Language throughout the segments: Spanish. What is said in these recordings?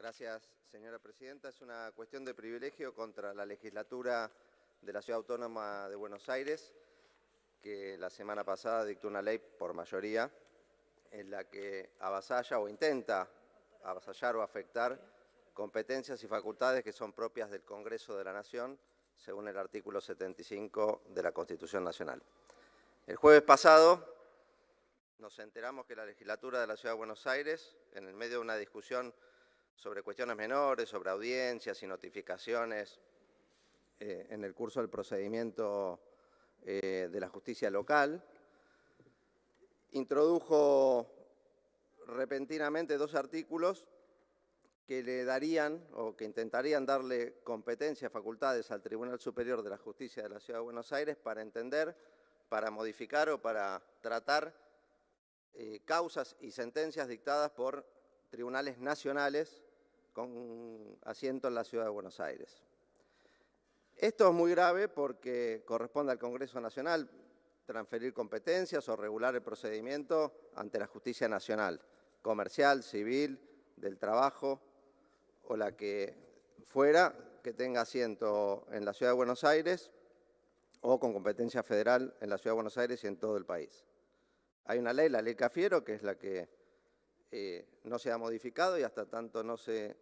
Gracias, señora presidenta. Es una cuestión de privilegio contra la legislatura de la Ciudad Autónoma de Buenos Aires, que la semana pasada dictó una ley por mayoría en la que avasalla o intenta avasallar o afectar competencias y facultades que son propias del Congreso de la Nación, según el artículo 75 de la Constitución Nacional. El jueves pasado nos enteramos que la legislatura de la Ciudad de Buenos Aires, en el medio de una discusión sobre cuestiones menores, sobre audiencias y notificaciones eh, en el curso del procedimiento eh, de la justicia local. Introdujo repentinamente dos artículos que le darían o que intentarían darle competencias, facultades al Tribunal Superior de la Justicia de la Ciudad de Buenos Aires para entender, para modificar o para tratar eh, causas y sentencias dictadas por tribunales nacionales con asiento en la ciudad de Buenos Aires. Esto es muy grave porque corresponde al Congreso Nacional transferir competencias o regular el procedimiento ante la justicia nacional, comercial, civil, del trabajo o la que fuera que tenga asiento en la ciudad de Buenos Aires o con competencia federal en la ciudad de Buenos Aires y en todo el país. Hay una ley, la ley Cafiero, que es la que eh, no se ha modificado y hasta tanto no se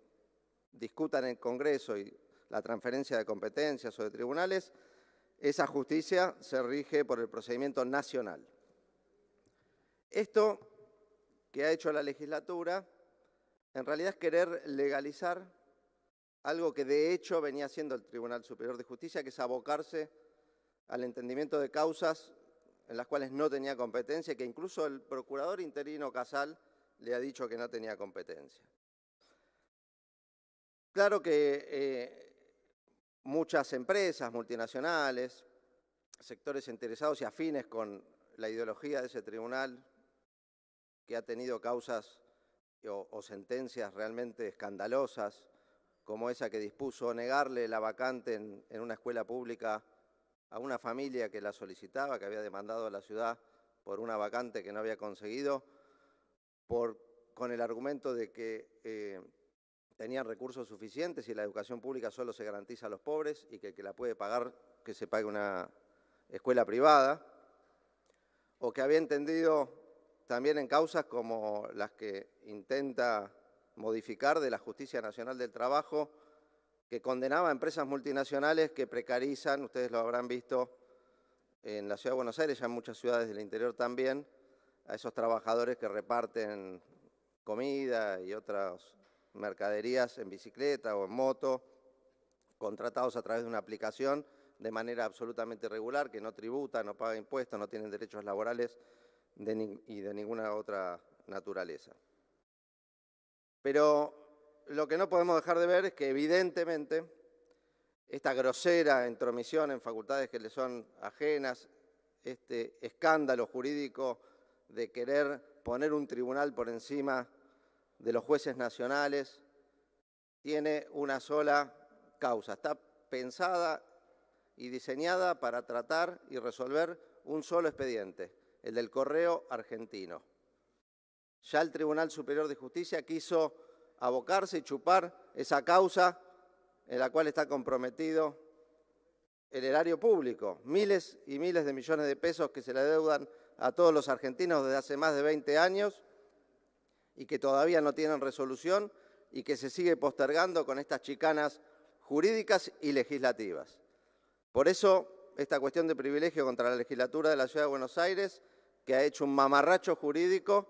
discuta en el Congreso y la transferencia de competencias o de tribunales, esa justicia se rige por el procedimiento nacional. Esto que ha hecho la legislatura en realidad es querer legalizar algo que de hecho venía haciendo el Tribunal Superior de Justicia, que es abocarse al entendimiento de causas en las cuales no tenía competencia, que incluso el procurador interino Casal le ha dicho que no tenía competencia. Claro que eh, muchas empresas multinacionales, sectores interesados y afines con la ideología de ese tribunal, que ha tenido causas o, sentencias realmente escandalosas, como esa que dispuso negarle la vacante en una escuela pública a una familia que la solicitaba, que había demandado a la ciudad por una vacante que no había conseguido, con el argumento de que eh, tenían recursos suficientes y la educación pública solo se garantiza a los pobres y que, que la puede pagar, que se pague una escuela privada, o que había entendido también en causas como las que intenta modificar de la Justicia Nacional del Trabajo, que condenaba a empresas multinacionales que precarizan, ustedes lo habrán visto en la Ciudad de Buenos Aires, ya en muchas ciudades del interior también, a esos trabajadores que reparten comida y otras mercaderías en bicicleta o en moto, contratados a través de una aplicación de manera absolutamente irregular, que no tributa, no paga impuestos, no tienen derechos laborales y de ninguna otra naturaleza. Pero lo que no podemos dejar de ver es que evidentemente esta grosera intromisión en facultades que le son ajenas, este escándalo jurídico de querer poner un tribunal por encima de los jueces nacionales, tiene una sola causa. Está pensada y diseñada para tratar y resolver un solo expediente, el del correo argentino. Ya el Tribunal Superior de Justicia quiso abocarse y chupar esa causa en la cual está comprometido el erario público, miles y miles de millones de pesos que se le deudan a todos los argentinos desde hace más de 20 años y que todavía no tienen resolución y que se sigue postergando con estas chicanas jurídicas y legislativas. Por eso, esta cuestión de privilegio contra la legislatura de la Ciudad de Buenos Aires, que ha hecho un mamarracho jurídico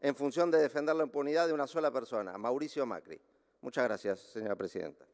en función de defender la impunidad de una sola persona, Mauricio Macri. Muchas gracias, señora presidenta.